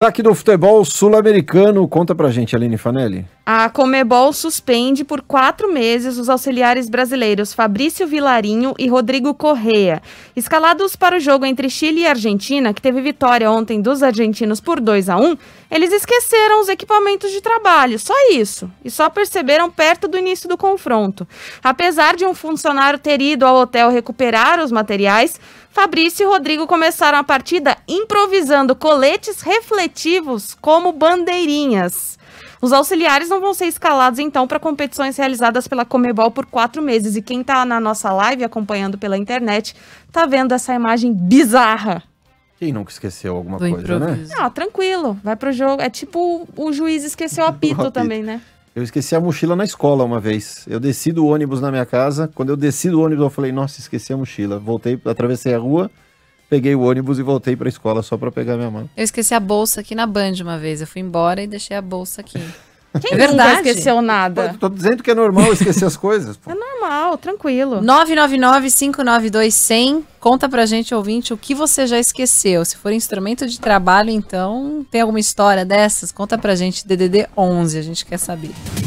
Aqui do futebol sul-americano, conta pra gente, Aline Fanelli. A Comebol suspende por quatro meses os auxiliares brasileiros Fabrício Vilarinho e Rodrigo Correa, escalados para o jogo entre Chile e Argentina, que teve vitória ontem dos argentinos por 2 a 1. Eles esqueceram os equipamentos de trabalho, só isso, e só perceberam perto do início do confronto. Apesar de um funcionário ter ido ao hotel recuperar os materiais, Fabrício e Rodrigo começaram a partida improvisando coletes refletidos seletivos como bandeirinhas. Os auxiliares não vão ser escalados, então, para competições realizadas pela Comebol por quatro meses. E quem está na nossa live acompanhando pela internet está vendo essa imagem bizarra. Quem nunca esqueceu alguma Do coisa, né? improviso. né? Ah, tranquilo, vai pro jogo. É tipo o juiz esqueceu a pito, o apito. também, né? Eu esqueci a mochila na escola uma vez. Eu desci do ônibus na minha casa. Quando eu desci do ônibus, eu falei, nossa, esqueci a mochila. Voltei, atravessei a rua, peguei o ônibus e voltei para a escola só para pegar minha mãe. Eu esqueci a bolsa aqui na Band uma vez. Eu fui embora e deixei a bolsa aqui. Quem é verdade? nunca esqueceu nada? Pô, tô dizendo que é normal esquecer as coisas. Pô. É normal, tranquilo. 999-592-100. Conta pra gente, ouvinte, o que você já esqueceu. Se for instrumento de trabalho, então, tem alguma história dessas? Conta pra gente, DDD 11, a gente quer saber.